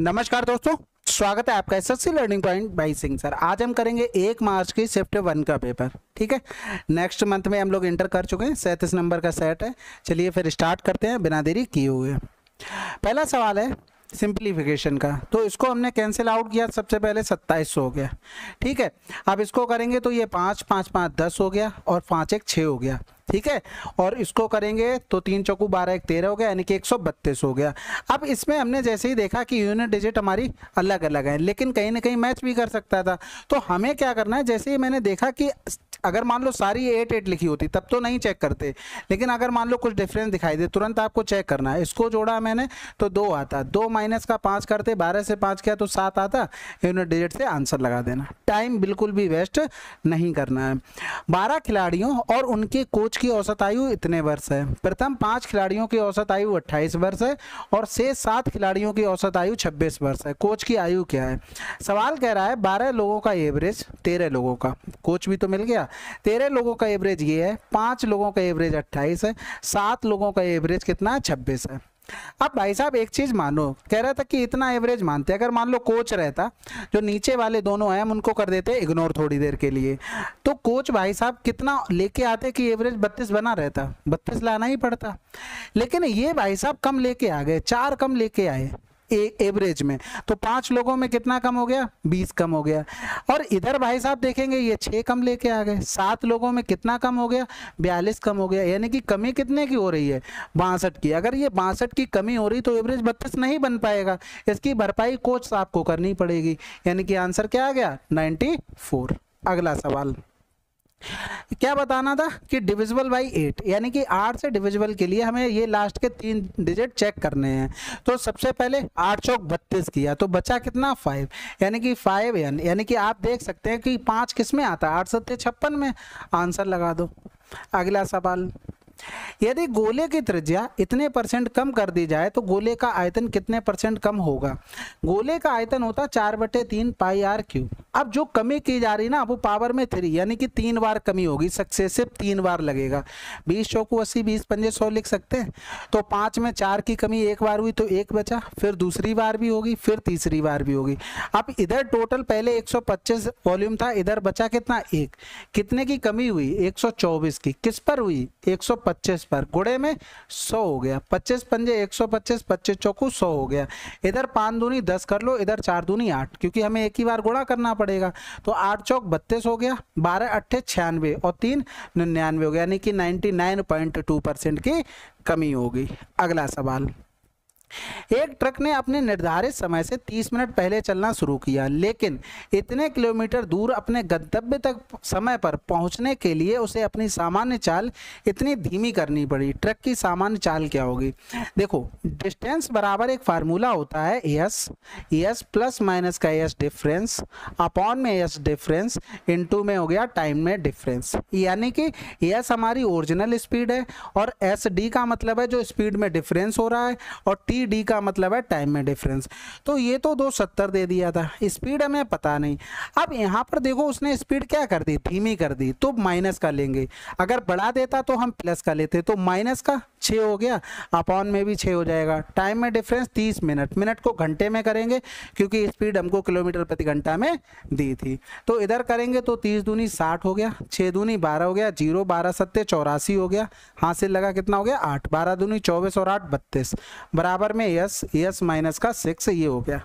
नमस्कार दोस्तों स्वागत है आपका एसएससी लर्निंग पॉइंट भाई सिंह सर आज हम करेंगे एक मार्च की शिफ्ट वन का पेपर ठीक है नेक्स्ट मंथ में हम लोग इंटर कर चुके हैं सैंतीस नंबर का सेट है चलिए फिर स्टार्ट करते हैं बिना देरी किए हुए पहला सवाल है सिंप्लीफिकेशन का तो इसको हमने कैंसिल आउट किया सबसे पहले सत्ताईस हो गया ठीक है अब इसको करेंगे तो ये पाँच पाँच पाँच दस हो गया और पाँच एक छः हो गया ठीक है और इसको करेंगे तो तीन चौकू बारह एक तेरह हो गया यानी कि एक सौ बत्तीस हो गया अब इसमें हमने जैसे ही देखा कि यूनिट डिजिट हमारी अलग अलग है लेकिन कहीं ना कहीं मैच भी कर सकता था तो हमें क्या करना है जैसे ही मैंने देखा कि अगर मान लो सारी एट एट लिखी होती तब तो नहीं चेक करते लेकिन अगर मान लो कुछ डिफरेंस दिखाई दे तुरंत आपको चेक करना है इसको जोड़ा मैंने तो दो आता दो माइनस का पाँच करते बारह से पाँच किया तो सात आता यूनिट डिजिट से आंसर लगा देना टाइम बिल्कुल भी वेस्ट नहीं करना है बारह खिलाड़ियों और उनके कोच की औसत आयु इतने वर्ष है प्रथम पाँच खिलाड़ियों की औसत आयु अट्ठाईस वर्ष है और से सात खिलाड़ियों की औसत आयु छब्बीस वर्ष है कोच की आयु क्या है सवाल कह रहा है बारह लोगों का एवरेज तेरह लोगों का कोच भी तो मिल गया तेरह लोगों का एवरेज ये है पांच लोगों का एवरेज अट्ठाईस है सात लोगों का एवरेज कितना है छब्बीस है अब भाई साहब एक चीज़ मानो कह रहा था कि इतना एवरेज मानते हैं अगर मान लो कोच रहता जो नीचे वाले दोनों हैं उनको कर देते इग्नोर थोड़ी देर के लिए तो कोच भाई साहब कितना लेके आते कि एवरेज 32 बना रहता 32 लाना ही पड़ता लेकिन ये भाई साहब कम लेके आ गए चार कम लेके आए एवरेज में तो पांच लोगों में कितना कम हो गया बीस कम हो गया और इधर भाई साहब देखेंगे ये छः कम लेके आ गए सात लोगों में कितना कम हो गया बयालीस कम हो गया यानी कि कमी कितने की हो रही है बासठ की अगर ये बासठ की कमी हो रही तो एवरेज बत्तीस नहीं बन पाएगा इसकी भरपाई कोच साहब को करनी पड़ेगी यानी कि आंसर क्या आ गया नाइन्टी अगला सवाल क्या बताना था कि डिविजिबल बाई एट यानी कि आठ से डिविजिबल के लिए हमें ये लास्ट के तीन डिजिट चेक करने हैं तो सबसे पहले आठ चौक बत्तीस किया तो बचा कितना फाइव यानी कि फाइव एन यानी कि आप देख सकते हैं कि पाँच किस में आता है आठ सत्य छप्पन में आंसर लगा दो अगला सवाल यदि गोले की त्रिज्या इतने परसेंट कम कर दी जाए तो गोले का आयतन कितने परसेंट कम होगा गोले का आयतन होता है चार बटे तीन पाई आर क्यूब अब जो कमी की जा रही ना वो पावर में थ्री यानी कि तीन बार कमी होगी सक्सेसिव तीन बार लगेगा बीस चौकू अस्सी बीस पंजे सौ लिख सकते हैं तो पाँच में चार की कमी एक बार हुई तो एक बचा फिर दूसरी बार भी होगी फिर तीसरी बार भी होगी अब इधर टोटल पहले एक वॉल्यूम था इधर बचा कितना एक कितने की कमी हुई एक की किस पर हुई एक पच्चीस पर गुड़े में सौ हो गया पच्चीस पंजे एक सौ पच्चीस पच्चीस चौकू सौ हो गया इधर पाँच दूनी दस कर लो इधर चार दूनी आठ क्योंकि हमें एक ही बार गुड़ा करना पड़ेगा तो आठ चौक बत्तीस हो गया बारह अट्ठे छियानवे और तीन निन्यानवे हो गया यानी कि ninety nine point two percent की कमी होगी अगला सवाल एक ट्रक ने अपने निर्धारित समय से 30 मिनट पहले चलना शुरू किया लेकिन इतने किलोमीटर दूर अपने गंतव्य तक समय पर पहुंचने के लिए उसे अपनी सामान्य चाल इतनी धीमी करनी पड़ी ट्रक की सामान्य चाल क्या होगी देखो डिस्टेंस बराबर एक फार्मूला होता है एस एस प्लस माइनस का एस डिफरेंस अपॉन में एस डिफरेंस इनटू में हो गया टाइम में डिफरेंस यानी कि एस हमारी ओरिजिनल स्पीड है और एस डी का मतलब है जो स्पीड में डिफरेंस हो रहा है और टी टी डी का मतलब है टाइम में डिफरेंस तो ये तो दो सत्तर दे दिया था स्पीड हमें पता नहीं अब यहाँ पर देखो उसने स्पीड क्या कर दी धीमी कर दी तो माइनस का लेंगे अगर बढ़ा देता तो हम प्लस का लेते तो माइनस का छः हो गया अपॉन में भी छः हो जाएगा टाइम में डिफरेंस तीस मिनट मिनट को घंटे में करेंगे क्योंकि स्पीड हमको किलोमीटर प्रति घंटा में दी थी तो इधर करेंगे तो तीस दूनी साठ हो गया छः दूनी बारह हो गया जीरो बारह सत्ते चौरासी हो गया हासिल से लगा कितना हो गया आठ बारह दूनी चौबीस और आठ बत्तीस बराबर में यस यस माइनस का सिक्स ये हो गया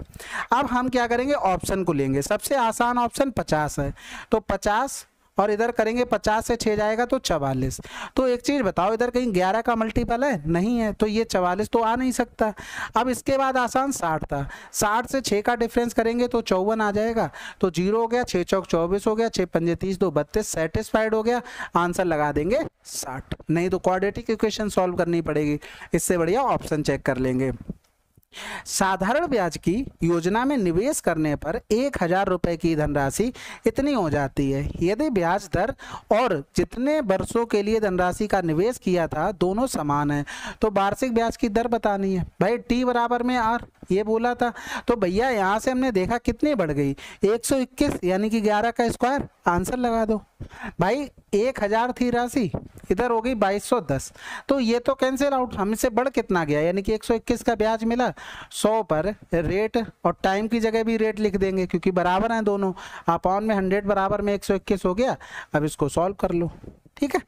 अब हम क्या करेंगे ऑप्शन को लेंगे सबसे आसान ऑप्शन पचास है तो पचास और इधर करेंगे पचास से छः जाएगा तो चवालीस तो एक चीज़ बताओ इधर कहीं ग्यारह का मल्टीपल है नहीं है तो ये चवालीस तो आ नहीं सकता अब इसके बाद आसान साठ था साठ से छः का डिफरेंस करेंगे तो चौवन आ जाएगा तो जीरो हो गया छः चौक चौबीस हो गया छः पंजे तीस दो बत्तीस सेटिस्फाइड हो गया आंसर लगा देंगे साठ नहीं तो क्वाड्रेटिक इक्वेशन सॉल्व करनी पड़ेगी इससे बढ़िया ऑप्शन चेक कर लेंगे साधारण ब्याज की योजना में निवेश करने पर एक हजार रुपए की धनराशि इतनी हो जाती है यदि ब्याज दर और जितने वर्षों के लिए धनराशि का निवेश किया था दोनों समान है तो वार्षिक ब्याज की दर बतानी है भाई टी बराबर में आर ये बोला था तो भैया यहाँ से हमने देखा कितनी बढ़ गई 121 यानी कि 11 का स्क्वायर आंसर लगा दो भाई एक थी राशि इधर हो गई 2210 तो ये तो कैंसिल आउट हमसे बढ़ कितना गया यानी कि 121 का ब्याज मिला 100 पर रेट और टाइम की जगह भी रेट लिख देंगे क्योंकि बराबर हैं दोनों अपॉन में 100 बराबर में 121 हो गया अब इसको सॉल्व कर लो ठीक है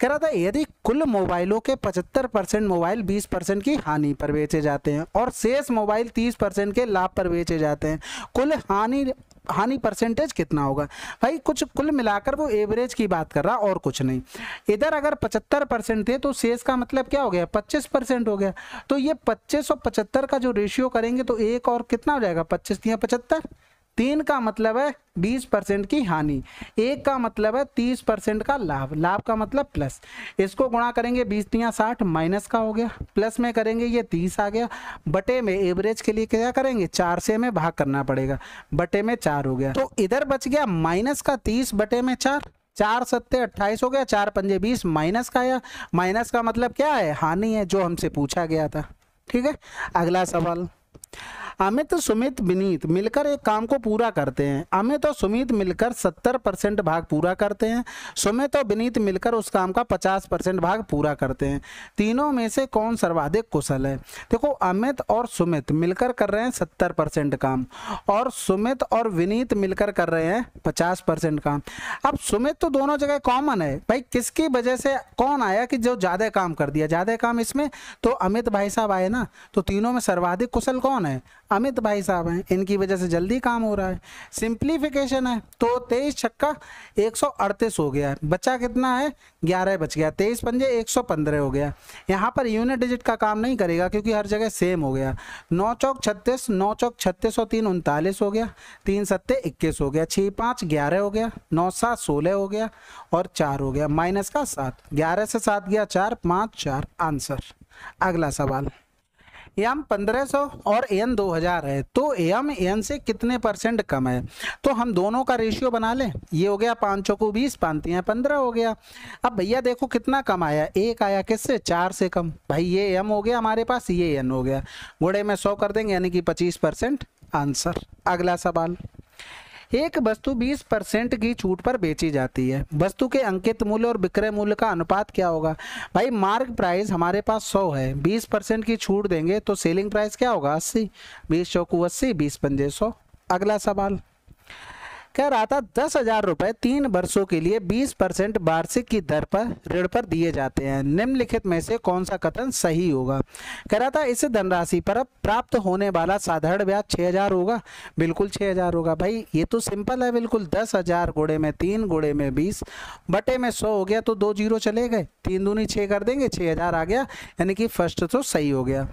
कह रहा था यदि कुल मोबाइलों के 75 परसेंट मोबाइल 20 परसेंट की हानि पर बेचे जाते हैं और शेष मोबाइल 30 परसेंट के लाभ पर बेचे जाते हैं कुल हानि हानि परसेंटेज कितना होगा भाई कुछ कुल मिलाकर वो एवरेज की बात कर रहा और कुछ नहीं इधर अगर पचहत्तर परसेंट थे तो शेष का मतलब क्या हो गया पच्चीस परसेंट हो गया तो ये पच्चीस और पचहत्तर का जो रेशियो करेंगे तो एक और कितना हो जाएगा पच्चीस या पचहत्तर तीन का मतलब है बीस परसेंट की हानि एक का मतलब है तीस परसेंट का लाभ लाभ का मतलब प्लस इसको गुणा करेंगे बीस तिया साठ माइनस का हो गया प्लस में करेंगे ये तीस आ गया बटे में एवरेज के लिए क्या करेंगे चार से में भाग करना पड़ेगा बटे में चार हो गया तो इधर बच गया माइनस का तीस बटे में चार चार सत्ते अट्ठाईस हो गया चार पंजे बीस माइनस का आया माइनस का मतलब क्या है हानि है जो हमसे पूछा गया था ठीक है अगला सवाल अमित सुमित विनीत मिलकर एक काम को पूरा करते हैं अमित और सुमित मिलकर 70 परसेंट भाग पूरा करते हैं सुमित और विनीत मिलकर उस काम का 50 परसेंट भाग पूरा करते हैं तीनों में से कौन सर्वाधिक कुशल है देखो अमित और सुमित मिलकर कर रहे हैं सत्तर परसेंट काम और सुमित और विनीत मिलकर कर रहे हैं पचास परसेंट काम अब सुमित तो दोनों जगह कॉमन है भाई किसकी वजह से कौन आया कि जो ज़्यादा काम कर दिया ज़्यादा काम इसमें तो अमित भाई साहब आए ना तो तीनों में सर्वाधिक कुशल कौन कौन है अमित भाई साहब हैं इनकी वजह से जल्दी काम हो रहा है सिंप्लीफिकेशन है तो तेईस छक्का एक हो गया है बच्चा कितना है ग्यारह बच गया तेईस पंजे एक हो गया यहाँ पर यूनिट डिजिट का काम नहीं करेगा क्योंकि हर जगह सेम हो गया नौ चौक छत्तीस नौ चौक छत्तीस और तीन उनतालीस हो गया तीन सत्ते इक्कीस हो गया छः पाँच ग्यारह हो गया नौ सात सोलह हो गया और चार हो गया माइनस का सात ग्यारह से सात गया चार पाँच चार आंसर अगला सवाल एम पंद्रह सौ और एन दो हजार है तो एम एन से कितने परसेंट कम है तो हम दोनों का रेशियो बना लें ये हो गया पाँच सौ को बीस हैं पंद्रह हो गया अब भैया देखो कितना कम आया एक आया किससे चार से कम भाई ये एम हो गया हमारे पास ये एन हो गया घोड़े में सौ कर देंगे यानी कि पच्चीस परसेंट आंसर अगला सवाल एक वस्तु 20 परसेंट की छूट पर बेची जाती है वस्तु के अंकित मूल्य और विक्रय मूल्य का अनुपात क्या होगा भाई मार्ग प्राइस हमारे पास सौ है बीस परसेंट की छूट देंगे तो सेलिंग प्राइस क्या होगा अस्सी बीस चौकू अस्सी बीस पंजे सौ अगला सवाल कह रहा था दस हजार रुपये तीन वर्षों के लिए बीस परसेंट वार्षिक की दर पर ऋण पर दिए जाते हैं निम्नलिखित में से कौन सा कथन सही होगा कह रहा था इस धनराशि पर प्राप्त होने वाला साधारण ब्याज छः हजार होगा बिल्कुल छः हजार होगा भाई ये तो सिंपल है बिल्कुल दस हजार गुड़े में तीन गुड़े में बीस बटे में सौ हो गया तो दो जीरो चले गए तीन दूनी छः कर देंगे छः हजार आ गया यानी कि फर्स्ट तो सही हो गया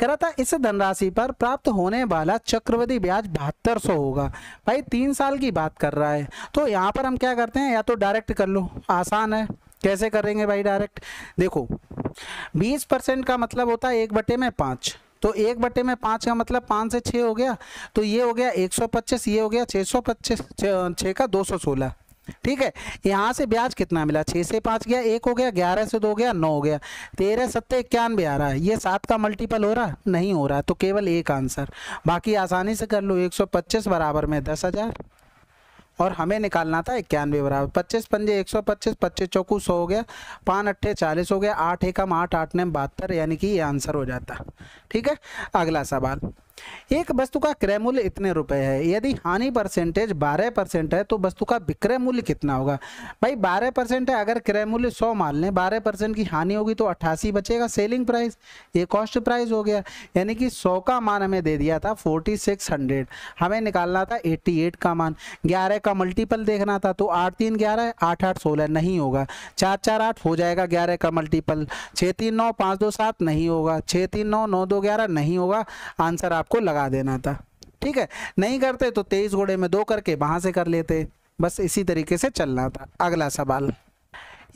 कह रहा था इस धनराशि पर प्राप्त होने वाला चक्रवृद्धि ब्याज बहत्तर सौ होगा भाई तीन साल की बात कर रहा है तो यहाँ पर हम क्या करते हैं या तो डायरेक्ट कर लो आसान है कैसे करेंगे भाई डायरेक्ट देखो बीस परसेंट का मतलब होता है एक बटे में पाँच तो एक बटे में पाँच का मतलब पाँच से छः हो गया तो ये हो गया एक सौ पच्चीस ये हो गया छः सौ पच्चीस छः का दो सौ सोलह ठीक है यहाँ से ब्याज कितना मिला छः से पाँच गया एक हो गया ग्यारह से दो गया नौ हो गया तेरह सत्तर इक्यानवे आ रहा है ये सात का मल्टीपल हो रहा नहीं हो रहा तो केवल एक आंसर बाकी आसानी से कर लो एक सौ पच्चीस बराबर में दस हज़ार और हमें निकालना था इक्यानवे बराबर पच्चीस पंजे एक सौ पच्चीस पच्चीस चौकू सौ हो गया पाँच अट्ठे चालीस हो गया आठ एकम आठ आठ ने बहत्तर यानी कि ये आंसर हो जाता ठीक है अगला सवाल एक वस्तु का क्रय मूल्य इतने रुपए है यदि हानि परसेंटेज 12 परसेंट है तो वस्तु का विक्रय मूल्य कितना होगा भाई 12 परसेंट है अगर क्रय मूल्य 100 मान लें 12 परसेंट की हानि होगी तो 88 बचेगा सेलिंग प्राइस ये कॉस्ट प्राइस हो गया यानी कि 100 का मान हमें दे दिया था 4600 हमें निकालना था 88 का मान ग्यारह का मल्टीपल देखना था तो आठ तीन ग्यारह आठ आठ सोलह नहीं होगा चार चार आठ हो जाएगा ग्यारह का मल्टीपल छः तीन नौ पाँच दो सात नहीं होगा छः तीन नौ नौ दो ग्यारह नहीं होगा आंसर आप आपको लगा देना था ठीक है नहीं करते तो तेईस घोड़े में दो करके वहां से कर लेते बस इसी तरीके से चलना था अगला सवाल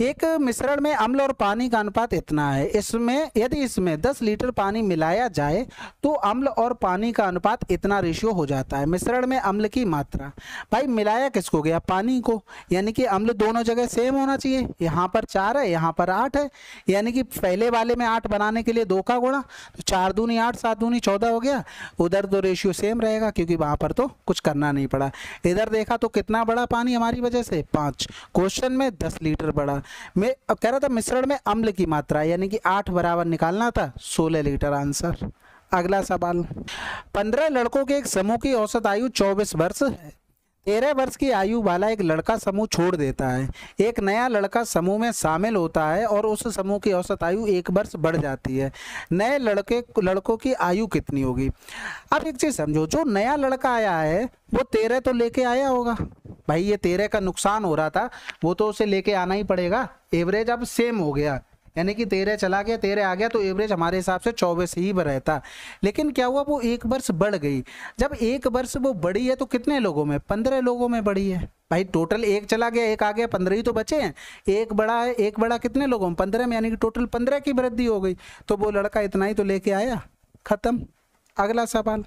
एक मिश्रण में अम्ल और पानी का अनुपात इतना है इसमें यदि इसमें दस लीटर पानी मिलाया जाए तो अम्ल और पानी का अनुपात इतना रेशियो हो जाता है मिश्रण में अम्ल की मात्रा भाई मिलाया किसको गया पानी को यानी कि अम्ल दोनों जगह सेम होना चाहिए यहाँ पर चार है यहाँ पर आठ है यानी कि पहले वाले में आठ बनाने के लिए दो का गुणा तो चार दूनी आठ सात दूनी चौदह हो गया उधर तो रेशियो सेम रहेगा क्योंकि वहाँ पर तो कुछ करना नहीं पड़ा इधर देखा तो कितना बड़ा पानी हमारी वजह से पाँच क्वेश्चन में दस लीटर बड़ा मैं कह रहा था मिश्रण में अम्ल की मात्रा यानी कि आठ बराबर निकालना था सोलह लीटर आंसर अगला सवाल पंद्रह लड़कों के एक समूह की औसत आयु चौबीस वर्ष है तेरह वर्ष की आयु वाला एक लड़का समूह छोड़ देता है एक नया लड़का समूह में शामिल होता है और उस समूह की औसत आयु एक वर्ष बढ़ जाती है नए लड़के लड़कों की आयु कितनी होगी अब एक चीज़ समझो जो नया लड़का आया है वो तेरह तो लेके आया होगा भाई ये तेरह का नुकसान हो रहा था वो तो उसे लेके आना ही पड़ेगा एवरेज अब सेम हो गया यानी कि तेरह चला गया तेरह आ गया तो एवरेज हमारे हिसाब से चौबीस ही रहता लेकिन क्या हुआ वो एक वर्ष बढ़ गई जब एक वर्ष वो बढ़ी है तो कितने लोगों में पंद्रह लोगों में बढ़ी है भाई टोटल एक चला गया एक आ गया पंद्रह ही तो बचे हैं एक बड़ा है एक बड़ा कितने लोगों में पंद्रह में यानी कि टोटल पंद्रह की वृद्धि हो गई तो वो लड़का इतना ही तो लेके आया खत्म अगला सवाल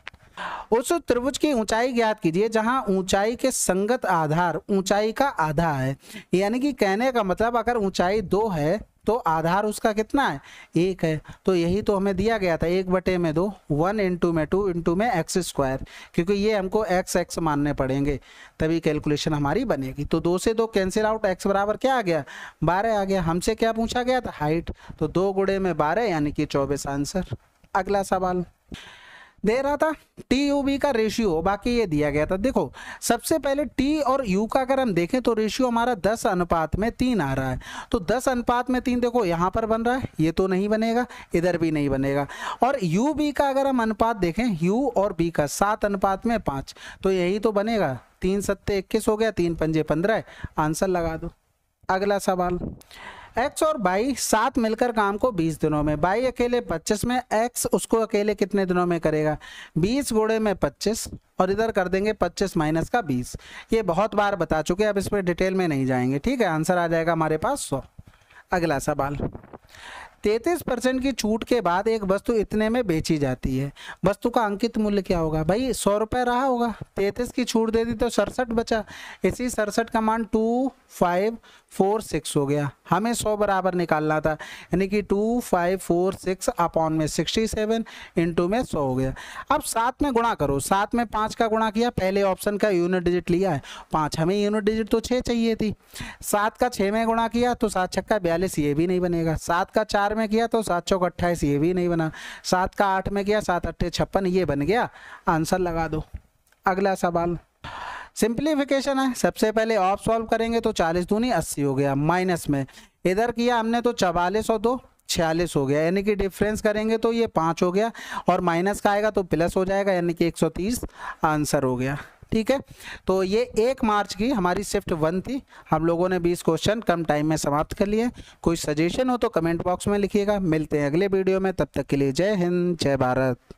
उस त्रिभुज की ऊंचाई ज्ञात कीजिए जहां ऊंचाई के संगत आधार ऊंचाई का आधा है यानी कि कहने का मतलब अगर ऊंचाई दो है तो आधार उसका कितना है एक है तो यही तो हमें दिया गया था एक बटे में दो वन इंटू में टू इंटू में एक्स स्क्वायर क्योंकि ये हमको एक्स एक्स मानने पड़ेंगे तभी कैलकुलेशन हमारी बनेगी तो दो से दो कैंसिल आउट एक्स बराबर क्या आ गया बारह आ गया हमसे क्या पूछा गया था हाइट तो दो गुड़े में बारह यानी कि चौबीस आंसर अगला सवाल दे रहा था टी यू बी का रेशियो बाकी ये दिया गया था देखो सबसे पहले टी और यू का अगर हम देखें तो रेशियो हमारा दस अनुपात में तीन आ रहा है तो दस अनुपात में तीन देखो यहाँ पर बन रहा है ये तो नहीं बनेगा इधर भी नहीं बनेगा और यू बी का अगर हम अनुपात देखें यू और बी का सात अनुपात में पाँच तो यही तो बनेगा तीन सत्ते इक्कीस हो गया तीन पंजे पंद्रह आंसर लगा दो अगला सवाल एक्स और बाई साथ मिलकर काम को बीस दिनों में बाई अकेले पच्चीस में एक्स उसको अकेले कितने दिनों में करेगा बीस गुड़े में पच्चीस और इधर कर देंगे पच्चीस माइनस का बीस ये बहुत बार बता चुके हैं अब इस पर डिटेल में नहीं जाएंगे ठीक है आंसर आ जाएगा हमारे पास सौ अगला सवाल तैतीस परसेंट की छूट के बाद एक वस्तु इतने में बेची जाती है वस्तु का अंकित मूल्य क्या होगा भाई सौ रुपये रहा होगा तैतीस की छूट दे दी तो सड़सठ बचा इसी सड़सठ का मान टू फाइव फोर सिक्स हो गया हमें सौ बराबर निकालना था यानी कि two five four six upon में सिक्सटी सेवन इंटू में सौ हो गया अब सात में गुणा करो सात में पाँच का गुणा किया पहले ऑप्शन का यूनिट डिजिट लिया है पाँच हमें यूनिट डिजिट तो छः चाहिए थी सात का छः में गुणा किया तो सात छक्का बयालीस ये भी नहीं बनेगा सात का चार में किया तो सात चौक अट्ठाईस ये भी नहीं बना सात का आठ में किया सात अट्ठे छप्पन ये बन गया आंसर लगा दो अगला सवाल सिंप्लीफिकेशन है सबसे पहले ऑफ सॉल्व करेंगे तो चालीस दूनी अस्सी हो गया माइनस में इधर किया हमने तो चवालीस और दो छियालीस हो गया यानी कि डिफरेंस करेंगे तो ये पाँच हो गया और माइनस का आएगा तो प्लस हो जाएगा यानी कि 130 आंसर हो गया ठीक है तो ये एक मार्च की हमारी शिफ्ट वन थी हम लोगों ने बीस क्वेश्चन कम टाइम में समाप्त कर लिए कोई सजेशन हो तो कमेंट बॉक्स में लिखिएगा मिलते हैं अगले वीडियो में तब तक के लिए जय हिंद जय भारत